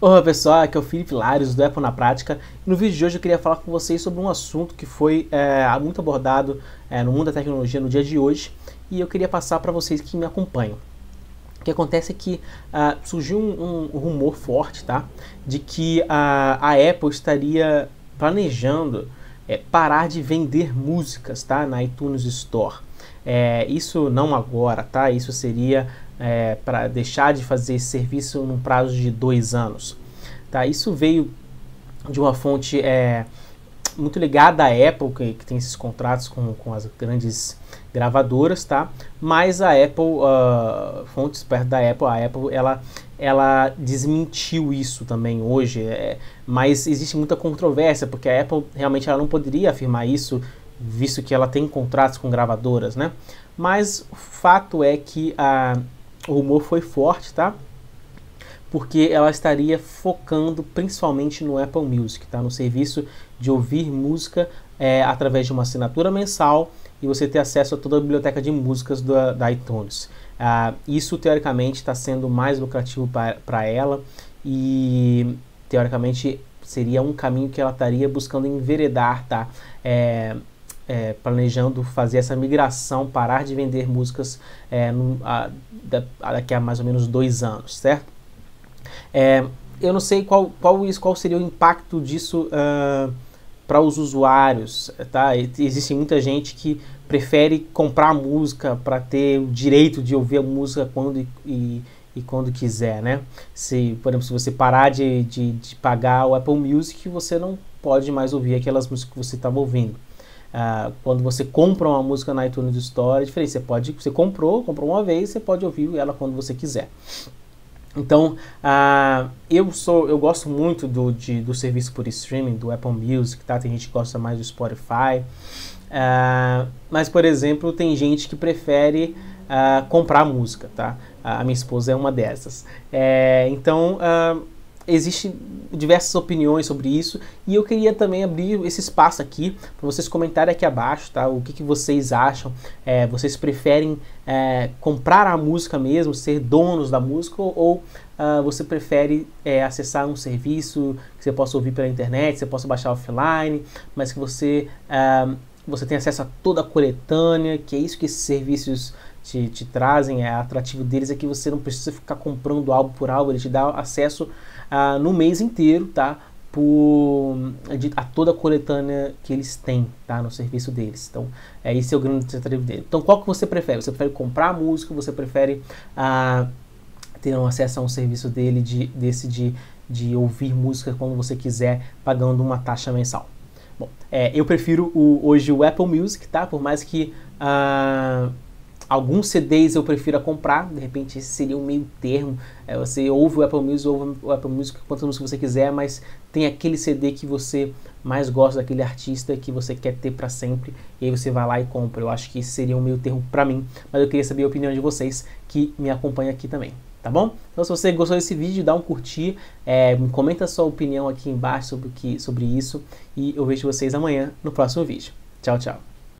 Olá pessoal, aqui é o Felipe Lares do Apple na Prática no vídeo de hoje eu queria falar com vocês sobre um assunto que foi é, muito abordado é, no mundo da tecnologia no dia de hoje e eu queria passar para vocês que me acompanham. O que acontece é que uh, surgiu um, um, rumor forte tá? de que uh, a Apple estaria planejando é, parar de vender músicas tá? na iTunes Store. É, isso não agora, tá? Isso seria é, para deixar de fazer esse serviço num prazo de dois anos. Tá? Isso veio de uma fonte é, muito ligada à Apple, que, que, tem esses contratos com, com as grandes gravadoras, tá? Mas a Apple, uh, fontes perto da Apple, a Apple, ela, ela desmentiu isso também hoje. É, mas existe muita controvérsia, porque a Apple realmente ela não poderia afirmar isso, visto que ela tem contratos com gravadoras, né? Mas o fato é que a o rumor foi forte, tá? Porque ela estaria focando principalmente no Apple Music, tá? No serviço de ouvir música é, através de uma assinatura mensal e você ter acesso a toda a biblioteca de músicas da, da iTunes. Ah, isso teoricamente está sendo mais lucrativo para ela e teoricamente seria um caminho que ela estaria buscando enveredar, tá? É, é, planejando fazer essa migração, parar de vender músicas é, no, a, daqui a mais ou menos dois anos, certo? É, eu não sei qual, qual, qual seria o impacto disso uh, para os usuários, tá? Existe muita gente que prefere comprar música para ter o direito de ouvir a música quando e, e quando quiser, né? Se, por exemplo, se você parar de, de, de pagar o Apple Music, você não pode mais ouvir aquelas músicas que você estava ouvindo. Ah, quando você compra uma música na iTunes Store, é diferente. Você pode, você comprou, comprou uma vez, você pode ouvir ela quando você quiser. Então, uh, eu sou, eu gosto muito do, de, do serviço por streaming, do Apple Music, tá? Tem gente que gosta mais do Spotify. Uh, mas, por exemplo, tem gente que prefere uh, comprar música, tá? A minha esposa é uma dessas. É, então, existe diversas opiniões sobre isso e eu queria também abrir esse espaço aqui para vocês comentarem aqui abaixo, tá? O que, que vocês acham? É, vocês preferem é, comprar a música mesmo, ser donos da música ou, uh, você prefere é, acessar um serviço que você possa ouvir pela internet, você possa baixar offline, mas que você uh, você tem acesso a toda a coletânea, que é isso que esses serviços te, te trazem, é atrativo deles é que você não precisa ficar comprando álbum por álbum, ele te dá acesso ah, no mês inteiro, tá? Por, a toda a coletânea que eles têm, tá? No serviço deles. Então, é, esse é o grande atrativo dele. Então, qual que você prefere? Você prefere comprar a música? Você prefere ah, ter um acesso a um serviço dele de, desse de, de ouvir música quando você quiser, pagando uma taxa mensal? Bom, é, eu prefiro o, hoje o Apple Music, tá? Por mais que... Ah, Alguns CDs eu prefiro comprar, de repente esse seria um meio termo. É, você ouve o Apple Music, ouve o Apple Music quantas músicas você quiser, mas tem aquele CD que você mais gosta daquele artista que você quer ter para sempre, e aí você vai lá e compra. Eu acho que esse seria um meio termo para mim, mas eu queria saber a opinião de vocês que me acompanham aqui também tá bom? Então se você gostou desse vídeo, dá um curtir, é, comenta sua opinião aqui embaixo sobre, que, sobre isso e eu vejo vocês amanhã no próximo vídeo. Tchau, tchau!